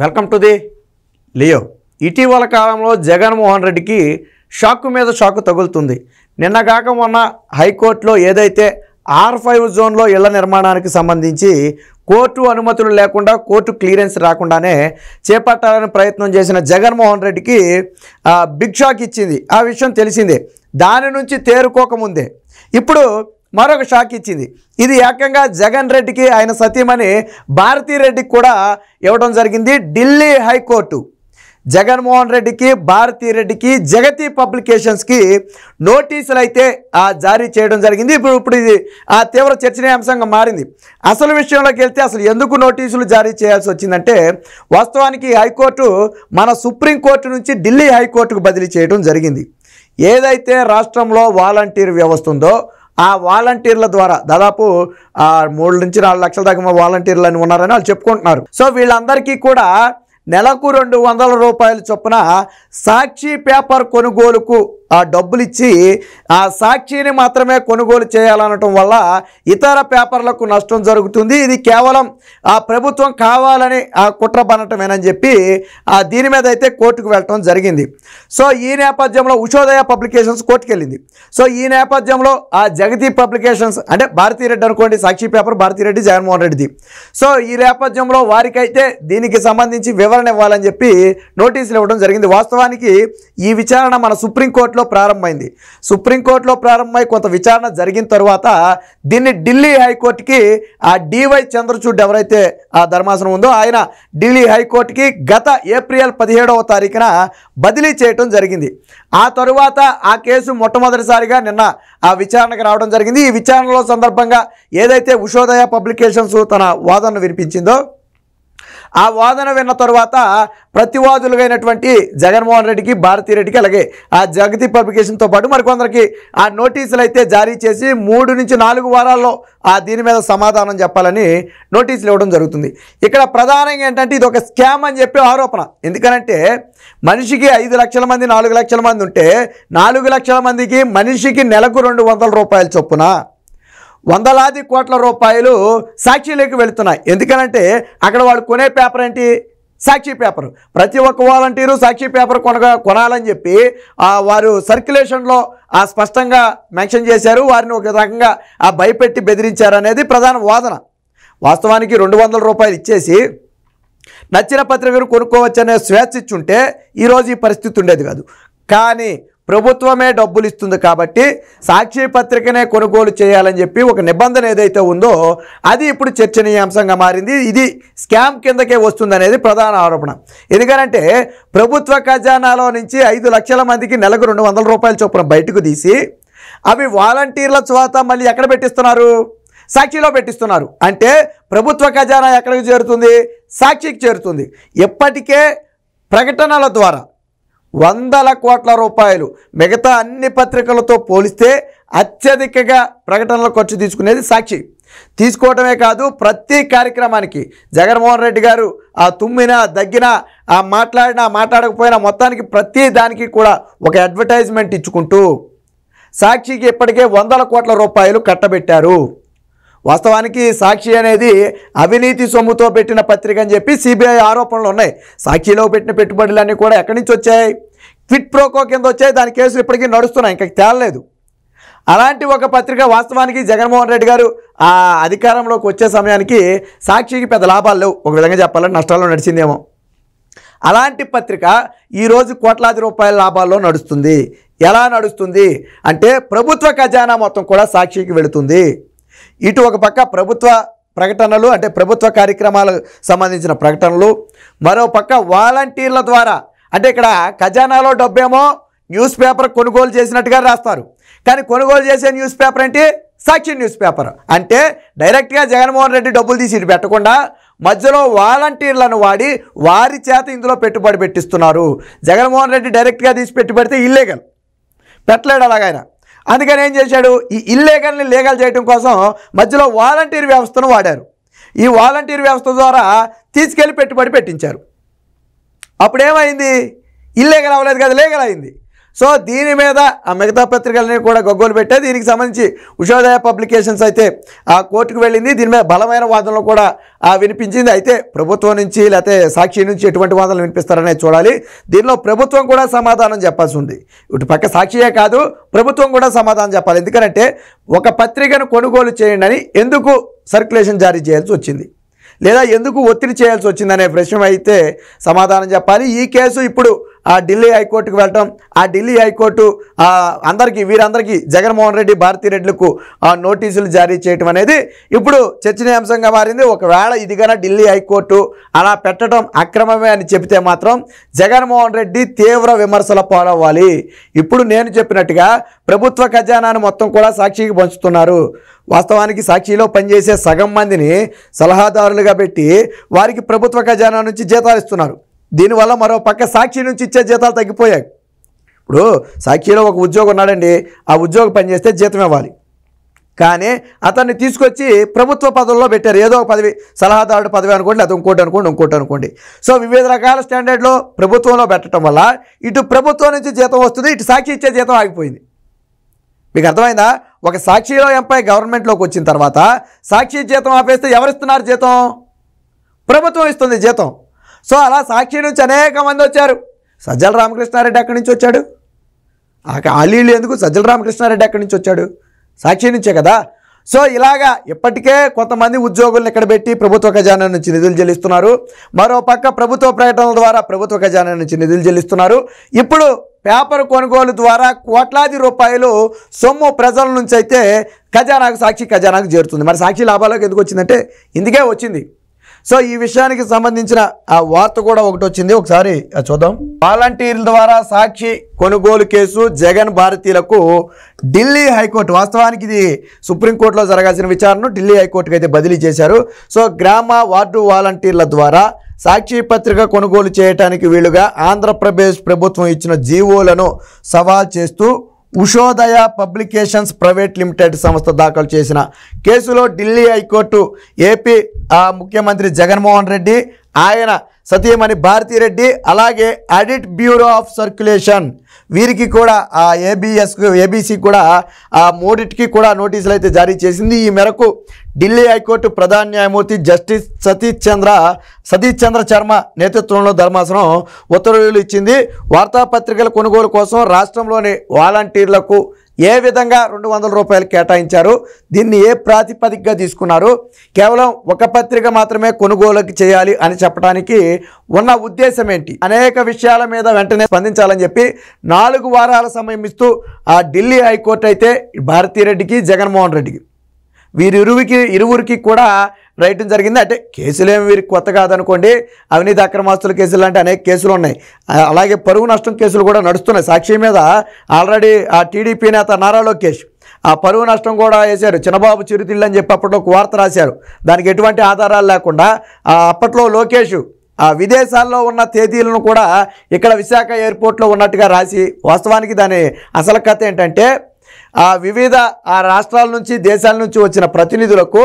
welcome to the Leo ఇటీవల కాలంలో జగన్మోహన్ రెడ్డికి షాక్ మీద షాక్ తగులుతుంది నిన్నగాక మొన్న హైకోర్టులో ఏదైతే ఆర్ ఫైవ్ జోన్లో ఇళ్ల నిర్మాణానికి సంబంధించి కోర్టు అనుమతులు లేకుండా కోర్టు క్లియరెన్స్ రాకుండానే చేపట్టాలని ప్రయత్నం చేసిన జగన్మోహన్ రెడ్డికి బిగ్ షాక్ ఇచ్చింది ఆ విషయం తెలిసిందే దాని నుంచి తేరుకోకముందే ఇప్పుడు మరొక షాక్ ఇచ్చింది ఇది ఏకంగా జగన్ రెడ్డికి ఆయన సత్యమని భారతీ రెడ్డికి కూడా ఇవ్వడం జరిగింది ఢిల్లీ హైకోర్టు జగన్మోహన్ రెడ్డికి భారతీ రెడ్డికి జగతి పబ్లికేషన్స్కి నోటీసులు అయితే జారీ చేయడం జరిగింది ఇప్పుడు ఇప్పుడు ఇది ఆ తీవ్ర చర్చనీయాంశంగా మారింది అసలు విషయంలోకి వెళ్తే అసలు ఎందుకు నోటీసులు జారీ చేయాల్సి వచ్చిందంటే వాస్తవానికి హైకోర్టు మన సుప్రీంకోర్టు నుంచి ఢిల్లీ హైకోర్టుకు బదిలీ చేయడం జరిగింది ఏదైతే రాష్ట్రంలో వాలంటీర్ వ్యవస్థ ఉందో ఆ వాలంటీర్ల ద్వారా దాదాపు మూడు నుంచి నాలుగు లక్షల దాకా వాలంటీర్లు అని ఉన్నారని వాళ్ళు చెప్పుకుంటున్నారు సో వీళ్ళందరికీ కూడా నెలకు రెండు వందల రూపాయల చొప్పున సాక్షి పేపర్ కొనుగోలుకు ఆ డబ్బులు ఇచ్చి ఆ సాక్షిని మాత్రమే కొనుగోలు చేయాలనటం వల్ల ఇతర పేపర్లకు నష్టం జరుగుతుంది ఇది కేవలం ఆ ప్రభుత్వం కావాలని ఆ కుట్ర బనటమేనని చెప్పి ఆ దీని మీద అయితే కోర్టుకు వెళ్ళటం జరిగింది సో ఈ నేపథ్యంలో ఉషోదయ పబ్లికేషన్స్ కోర్టుకు వెళ్ళింది సో ఈ నేపథ్యంలో ఆ జగతి పబ్లికేషన్స్ అంటే భారతీరెడ్డి అనుకోండి సాక్షి పేపర్ భారతీరెడ్డి జగన్మోహన్ రెడ్డిది సో ఈ నేపథ్యంలో వారికైతే దీనికి సంబంధించి వివరణ ఇవ్వాలని చెప్పి నోటీసులు ఇవ్వడం జరిగింది వాస్తవానికి ఈ విచారణ మన సుప్రీంకోర్టులో ప్రారంభమైంది సుప్రీంకోర్టులో ప్రారంభమై కొంత విచారణ జరిగిన తర్వాత దీన్ని ఢిల్లీ హైకోర్టుకి ఆ డివై చంద్రచూడ్ ఎవరైతే ఆ ధర్మాసనం ఉందో ఆయన ఢిల్లీ హైకోర్టుకి గత ఏప్రిల్ పదిహేడవ తారీఖున బదిలీ చేయటం జరిగింది ఆ తరువాత ఆ కేసు మొట్టమొదటిసారిగా నిన్న ఆ విచారణకు రావడం జరిగింది ఈ విచారణలో సందర్భంగా ఏదైతే ఉషోదయ పబ్లికేషన్స్ తన వాదనను వినిపించిందో ఆ వాదన విన్న తర్వాత ప్రతివాదులుగైనటువంటి జగన్మోహన్ రెడ్డికి భారతీ రెడ్డికి అలాగే ఆ జగతి పబ్లికేషన్తో పాటు మరికొందరికి ఆ నోటీసులు అయితే జారీ చేసి మూడు నుంచి నాలుగు వారాల్లో ఆ దీని మీద సమాధానం చెప్పాలని నోటీసులు ఇవ్వడం జరుగుతుంది ఇక్కడ ప్రధానంగా ఏంటంటే ఇది ఒక స్కామ్ అని చెప్పి ఆరోపణ ఎందుకనంటే మనిషికి ఐదు లక్షల మంది నాలుగు లక్షల మంది ఉంటే నాలుగు లక్షల మందికి మనిషికి నెలకు రెండు రూపాయల చొప్పున వందలాది కోట్ల రూపాయలు సాక్షిలోకి వెళుతున్నాయి ఎందుకనంటే అక్కడ వాళ్ళు కొనే పేపర్ ఏంటి సాక్షి పేపర్ ప్రతి ఒక్క వాలంటీరు సాక్షి పేపర్ కొనగా కొనాలని చెప్పి వారు సర్క్యులేషన్లో ఆ స్పష్టంగా మెన్షన్ చేశారు వారిని ఒక రకంగా ఆ భయపెట్టి బెదిరించారు అనేది ప్రధాన వాదన వాస్తవానికి రెండు వందల రూపాయలు ఇచ్చేసి నచ్చిన పత్రికను కొనుక్కోవచ్చనే స్వేచ్ఛ ఇచ్చుంటే ఈరోజు ఈ పరిస్థితి ఉండేది కాదు కానీ ప్రభుత్వమే డబ్బులు ఇస్తుంది కాబట్టి సాక్షి పత్రికనే కొనుగోలు చేయాలని చెప్పి ఒక నిబంధన ఏదైతే ఉందో అది ఇప్పుడు చర్చనీయాంశంగా మారింది ఇది స్కామ్ కిందకే వస్తుందనేది ప్రధాన ఆరోపణ ఎందుకనంటే ప్రభుత్వ ఖజానాలో నుంచి ఐదు లక్షల మందికి నెలకు రెండు వందల రూపాయల చొప్పున బయటకు తీసి అవి వాలంటీర్ల చోత మళ్ళీ ఎక్కడ పెట్టిస్తున్నారు సాక్షిలో పెట్టిస్తున్నారు అంటే ప్రభుత్వ ఖజానా ఎక్కడికి చేరుతుంది సాక్షికి చేరుతుంది ఎప్పటికే ప్రకటనల ద్వారా వందల కోట్ల రూపాయలు మిగతా అన్ని పత్రికలతో పోలిస్తే అత్యధికగా ప్రకటనల ఖర్చు తీసుకునేది సాక్షి తీసుకోవటమే కాదు ప్రతి కార్యక్రమానికి జగన్మోహన్ రెడ్డి గారు ఆ తుమ్మినా దగ్గినా ఆ మాట్లాడినా మాట్లాడకపోయినా మొత్తానికి ప్రతి దానికి కూడా ఒక అడ్వర్టైజ్మెంట్ ఇచ్చుకుంటూ సాక్షికి ఇప్పటికే వందల కోట్ల రూపాయలు కట్టబెట్టారు వాస్తవానికి సాక్షి అనేది అవినీతి సొమ్ముతో పెట్టిన పత్రిక అని చెప్పి సిబిఐ ఆరోపణలు ఉన్నాయి సాక్షిలో పెట్టిన పెట్టుబడులన్నీ కూడా ఎక్కడి నుంచి వచ్చాయి క్విట్ ప్రోకో కింద వచ్చాయి దాని కేసులు ఇప్పటికీ నడుస్తున్నాయి ఇంకా తేలలేదు అలాంటి ఒక పత్రిక వాస్తవానికి జగన్మోహన్ రెడ్డి గారు ఆ అధికారంలోకి వచ్చే సమయానికి సాక్షికి పెద్ద లాభాలు లేవు ఒక విధంగా చెప్పాలంటే నష్టాల్లో నడిచిందేమో అలాంటి పత్రిక ఈరోజు కోట్లాది రూపాయల లాభాల్లో నడుస్తుంది ఎలా నడుస్తుంది అంటే ప్రభుత్వ ఖజానా మొత్తం కూడా సాక్షికి వెళుతుంది ఇటు ఒక పక్క ప్రభుత్వ ప్రకటనలు అంటే ప్రభుత్వ కార్యక్రమాలకు సంబంధించిన ప్రకటనలు మరో పక్క వాలంటీర్ల ద్వారా అంటే ఇక్కడ ఖజానాలో డబ్బేమో న్యూస్ పేపర్ కొనుగోలు చేసినట్టుగా రాస్తారు కానీ కొనుగోలు చేసే న్యూస్ పేపర్ ఏంటి సాక్షి న్యూస్ పేపర్ అంటే డైరెక్ట్గా జగన్మోహన్ రెడ్డి డబ్బులు తీసి పెట్టకుండా మధ్యలో వాలంటీర్లను వాడి వారి చేత ఇందులో పెట్టుబడి పెట్టిస్తున్నారు జగన్మోహన్ రెడ్డి డైరెక్ట్గా తీసి పెట్టి పెడితే ఇల్లీగల్ పెట్టలేడు అలాగైనా అందుకని ఏం చేశాడు ఈ ఇల్లీగల్ని లీగల్ చేయడం కోసం మధ్యలో వాలంటీర్ వ్యవస్థను వాడారు ఈ వాలంటీర్ వ్యవస్థ ద్వారా తీసుకెళ్లి పెట్టుబడి పెట్టించారు అప్పుడేమైంది ఇల్లీగల్ అవ్వలేదు కదా లీగల్ అయింది సో దీని మీద ఆ మిగతా పత్రికలన్నీ కూడా గగ్గోలు పెట్టే దీనికి సంబంధించి ఉషోదయ పబ్లికేషన్స్ అయితే ఆ కోర్టుకు వెళ్ళింది దీని మీద బలమైన వాదనలు కూడా ఆ వినిపించింది అయితే ప్రభుత్వం నుంచి లేకపోతే సాక్షి నుంచి ఎటువంటి వాదనలు వినిపిస్తారనే చూడాలి దీనిలో ప్రభుత్వం కూడా సమాధానం చెప్పాల్సి ఉంది ఇటు పక్క సాక్షియే కాదు ప్రభుత్వం కూడా సమాధానం చెప్పాలి ఎందుకంటే ఒక పత్రికను కొనుగోలు చేయండి అని ఎందుకు సర్క్యులేషన్ జారీ చేయాల్సి వచ్చింది లేదా ఎందుకు ఒత్తిడి చేయాల్సి వచ్చిందనే ప్రశ్న అయితే సమాధానం చెప్పాలి ఈ కేసు ఇప్పుడు ఆ ఢిల్లీ హైకోర్టుకు వెళ్ళటం ఆ ఢిల్లీ హైకోర్టు అందరికీ వీరందరికీ జగన్మోహన్ రెడ్డి భారతీరెడ్లకు నోటీసులు జారీ చేయటం అనేది ఇప్పుడు చర్చనీయాంశంగా మారింది ఒకవేళ కన్నా ఢిల్లీ హైకోర్టు అలా పెట్టడం అక్రమమే అని చెబితే మాత్రం జగన్మోహన్ రెడ్డి తీవ్ర విమర్శల పాలవ్వాలి ఇప్పుడు నేను చెప్పినట్టుగా ప్రభుత్వ ఖజానాను మొత్తం కూడా సాక్షికి పంచుతున్నారు వాస్తవానికి సాక్షిలో పనిచేసే సగం మందిని సలహాదారులుగా పెట్టి వారికి ప్రభుత్వ ఖజానా నుంచి జీతాలు ఇస్తున్నారు దీనివల్ల మరో పక్క సాక్షి నుంచి ఇచ్చే జీతాలు తగ్గిపోయాయి ఇప్పుడు సాక్షిలో ఒక ఉద్యోగం ఉన్నాడండి ఆ ఉద్యోగం పనిచేస్తే జీతం ఇవ్వాలి కానీ అతన్ని తీసుకొచ్చి ప్రభుత్వ పదవుల్లో పెట్టారు ఏదో ఒక పదవి సలహాదారుడు పదవి అనుకోండి అది ఇంకోటి అనుకోండి ఇంకోటి అనుకోండి సో వివిధ రకాల స్టాండర్డ్లో ప్రభుత్వంలో పెట్టడం వల్ల ఇటు ప్రభుత్వం నుంచి జీతం వస్తుంది ఇటు సాక్షి ఇచ్చే జీతం ఆగిపోయింది మీకు అర్థమైందా ఒక సాక్షిలో ఎంపై గవర్నమెంట్లోకి వచ్చిన తర్వాత సాక్షి జీతం ఆపేస్తే ఎవరిస్తున్నారు జీతం ప్రభుత్వం ఇస్తుంది జీతం సో అలా సాక్షి నుంచి అనేక మంది వచ్చారు సజ్జల రామకృష్ణారెడ్డి అక్కడి నుంచి వచ్చాడు ఆ ఖాళీలు ఎందుకు సజ్జల రామకృష్ణారెడ్డి అక్కడి నుంచి వచ్చాడు సాక్షి నుంచే కదా సో ఇలాగా ఇప్పటికే కొంతమంది ఉద్యోగులను ఇక్కడ పెట్టి ప్రభుత్వ ఖజానా నుంచి నిధులు చెల్లిస్తున్నారు మరోపక్క ప్రభుత్వ ప్రకటనల ద్వారా ప్రభుత్వ ఖజానా నుంచి నిధులు చెల్లిస్తున్నారు ఇప్పుడు పేపర్ కొనుగోలు ద్వారా కోట్లాది రూపాయలు సొమ్ము ప్రజల నుంచి అయితే ఖజానాకు సాక్షి ఖజానాకు చేరుతుంది మరి సాక్షి లాభాలకు ఎందుకు వచ్చిందంటే ఇందుకే వచ్చింది సో ఈ విషయానికి సంబంధించిన ఆ వార్త కూడా ఒకటి వచ్చింది ఒకసారి చూద్దాం వాలంటీర్ల ద్వారా సాక్షి కొనుగోలు కేసు జగన్ భారతీయులకు ఢిల్లీ హైకోర్టు వాస్తవానికి ఇది సుప్రీంకోర్టులో జరగాల్సిన విచారణను ఢిల్లీ హైకోర్టుకు అయితే బదిలీ చేశారు సో గ్రామ వార్డు వాలంటీర్ల ద్వారా సాక్షి పత్రిక కొనుగోలు చేయటానికి వీలుగా ఆంధ్రప్రదేశ్ ప్రభుత్వం ఇచ్చిన జీవోలను సవాల్ చేస్తూ ఉషోదయ పబ్లికేషన్స్ ప్రైవేట్ లిమిటెడ్ సంస్థ దాఖలు చేసిన కేసులో ఢిల్లీ హైకోర్టు ఏపీ ముఖ్యమంత్రి జగన్మోహన్ రెడ్డి ఆయన సతీమణి భారతిరెడ్డి అలాగే ఆడిట్ బ్యూరో ఆఫ్ సర్క్యులేషన్ వీరికి కూడా ఆ ఏబిఎస్ ఏబీసీ కూడా ఆ మూడిటికి కూడా నోటీసులు అయితే జారీ చేసింది ఈ మేరకు ఢిల్లీ హైకోర్టు ప్రధాన న్యాయమూర్తి జస్టిస్ సతీష్ చంద్ర సతీష్ చంద్ర శర్మ నేతృత్వంలో ధర్మాసనం ఉత్తర్వులు ఇచ్చింది వార్తాపత్రికల కొనుగోలు కోసం రాష్ట్రంలోని వాలంటీర్లకు ఏ విధంగా రెండు వందల రూపాయలు కేటాయించారు దీన్ని ఏ ప్రాతిపదికగా తీసుకున్నారు కేవలం ఒక పత్రిక మాత్రమే కొనుగోలుకి చేయాలి అని చెప్పడానికి ఉన్న ఉద్దేశం ఏంటి అనేక విషయాల మీద వెంటనే స్పందించాలని చెప్పి నాలుగు వారాల సమయం ఇస్తూ ఆ ఢిల్లీ హైకోర్టు అయితే భారతీరెడ్డికి జగన్మోహన్ రెడ్డికి వీరిరువుకి ఇరువురికి కూడా రైట్ జరిగింది అంటే కేసులు ఏమి వీరికి కొత్త కాదనుకోండి అవినీతి అక్రమాస్తుల కేసులు లాంటి అనేక కేసులు ఉన్నాయి అలాగే పరుగు నష్టం కేసులు కూడా నడుస్తున్నాయి సాక్షి మీద ఆల్రెడీ ఆ టీడీపీ నేత నారా లోకేష్ ఆ పరువు నష్టం కూడా వేశారు చిన్నబాబు చిరుతిళ్ళు అని చెప్పి అప్పట్లో వార్త రాశారు దానికి ఎటువంటి ఆధారాలు లేకుండా అప్పట్లో లోకేష్ ఆ విదేశాల్లో ఉన్న తేదీలను కూడా ఇక్కడ విశాఖ ఎయిర్పోర్ట్లో ఉన్నట్టుగా రాసి వాస్తవానికి దాని అసలు కథ ఏంటంటే ఆ వివిధ ఆ రాష్ట్రాల నుంచి దేశాల నుంచి వచ్చిన ప్రతినిధులకు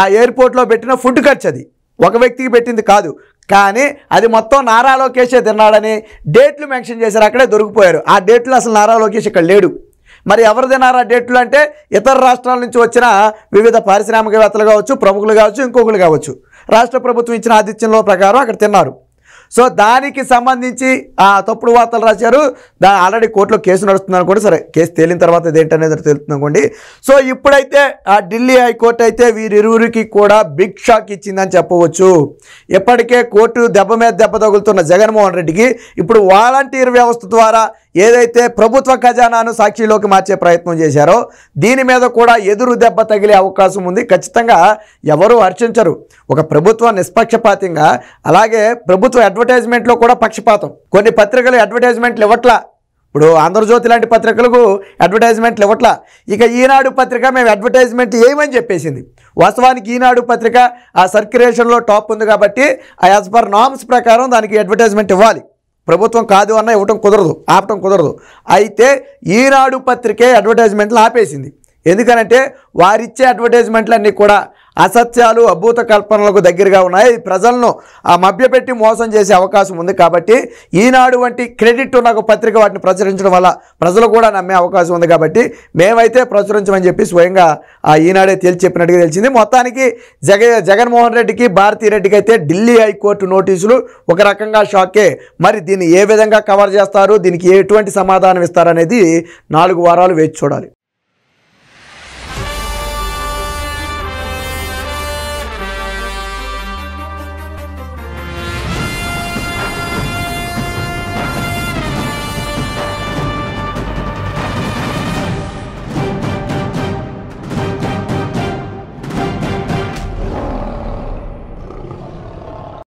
ఆ ఎయిర్పోర్ట్లో పెట్టిన ఫుడ్ ఖర్చు అది ఒక వ్యక్తికి పెట్టింది కాదు కానీ అది మొత్తం నారా లోకేషే తిన్నాడని డేట్లు మెన్షన్ చేశారు అక్కడే దొరికిపోయారు ఆ డేట్లు అసలు నారా లోకేష్ ఇక్కడ లేడు మరి ఎవరు ఆ డేట్లు అంటే ఇతర రాష్ట్రాల నుంచి వచ్చిన వివిధ పారిశ్రామికవేత్తలు కావచ్చు ప్రముఖులు కావచ్చు ఇంకొకరు కావచ్చు రాష్ట్ర ప్రభుత్వం ఇచ్చిన ఆతిథ్యంలో ప్రకారం అక్కడ తిన్నారు సో దానికి సంబంధించి ఆ తప్పుడు వార్తలు రాశారు దా ఆల్రెడీ కోర్టులో కేసు నడుస్తుంది అనుకోండి సరే కేసు తేలిన తర్వాత ఏంటనేది తెలుస్తుంది అనుకోండి సో ఇప్పుడైతే ఆ ఢిల్లీ హైకోర్టు అయితే వీరిరువురికి కూడా బిగ్ షాక్ ఇచ్చిందని చెప్పవచ్చు ఇప్పటికే కోర్టు దెబ్బ మీద దెబ్బ తగులుతున్న జగన్మోహన్ రెడ్డికి ఇప్పుడు వాలంటీర్ వ్యవస్థ ద్వారా ఏదైతే ప్రభుత్వ ఖజానాను సాక్షిలోకి మార్చే ప్రయత్నం చేశారో దీని మీద కూడా ఎదురు దెబ్బ తగిలే అవకాశం ఉంది ఖచ్చితంగా ఎవరూ హర్షించరు ఒక ప్రభుత్వ నిష్పక్షపాతంగా అలాగే ప్రభుత్వ అడ్వర్టైజ్మెంట్లో కూడా పక్షపాతం కొన్ని పత్రికలు అడ్వర్టైజ్మెంట్లు ఇవ్వట్లా ఇప్పుడు ఆంధ్రజ్యోతి లాంటి పత్రికలకు అడ్వర్టైజ్మెంట్లు ఇవ్వట్లా ఇక ఈనాడు పత్రిక మేము అడ్వర్టైజ్మెంట్ ఏమని చెప్పేసింది వాస్తవానికి ఈనాడు పత్రిక ఆ సర్క్యులేషన్లో టాప్ ఉంది కాబట్టి ఆ యాజ్ పర్ నామ్స్ ప్రకారం దానికి అడ్వర్టైజ్మెంట్ ఇవ్వాలి ప్రభుత్వం కాదు అన్న ఇవ్వటం కుదరదు ఆపటం కుదరదు అయితే ఈనాడు పత్రికే అడ్వర్టైజ్మెంట్లు ఆపేసింది ఎందుకనంటే వారిచ్చే అడ్వర్టైజ్మెంట్లన్నీ కూడా అసత్యాలు అభూత కల్పనలకు దగ్గరగా ఉన్నాయి ప్రజలను ఆ మభ్యపెట్టి మోసం చేసే అవకాశం ఉంది కాబట్టి ఈనాడు వంటి క్రెడిట్ ఉన్న ఒక పత్రిక వాటిని ప్రచురించడం వల్ల ప్రజలు కూడా నమ్మే అవకాశం ఉంది కాబట్టి మేమైతే ప్రచురించమని చెప్పి స్వయంగా ఆ ఈనాడే తేల్చి చెప్పినట్టుగా తెలిసింది మొత్తానికి జగ జగన్మోహన్ రెడ్డికి భారతీ రెడ్డికి అయితే ఢిల్లీ హైకోర్టు నోటీసులు ఒక రకంగా షాకే మరి దీన్ని ఏ విధంగా కవర్ చేస్తారు దీనికి ఎటువంటి సమాధానం ఇస్తారనేది నాలుగు వారాలు వేచి చూడాలి